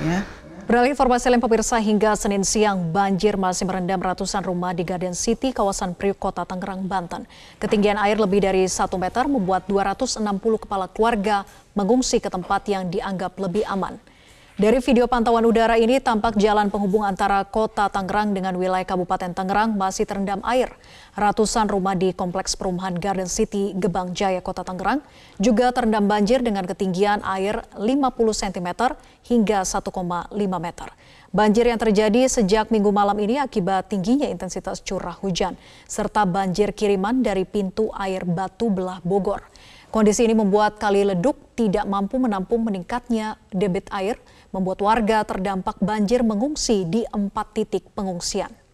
Ya. Beralih informasi lain pemirsa hingga Senin siang banjir masih merendam ratusan rumah di Garden City kawasan Priuk Kota Tangerang Banten. Ketinggian air lebih dari 1 meter membuat 260 kepala keluarga mengungsi ke tempat yang dianggap lebih aman. Dari video pantauan udara ini tampak jalan penghubung antara kota Tangerang dengan wilayah Kabupaten Tangerang masih terendam air. Ratusan rumah di Kompleks Perumahan Garden City, Gebang Jaya, Kota Tangerang juga terendam banjir dengan ketinggian air 50 cm hingga 1,5 meter. Banjir yang terjadi sejak minggu malam ini akibat tingginya intensitas curah hujan serta banjir kiriman dari pintu air Batu Belah Bogor. Kondisi ini membuat kali leduk tidak mampu menampung meningkatnya debit air, membuat warga terdampak banjir mengungsi di empat titik pengungsian.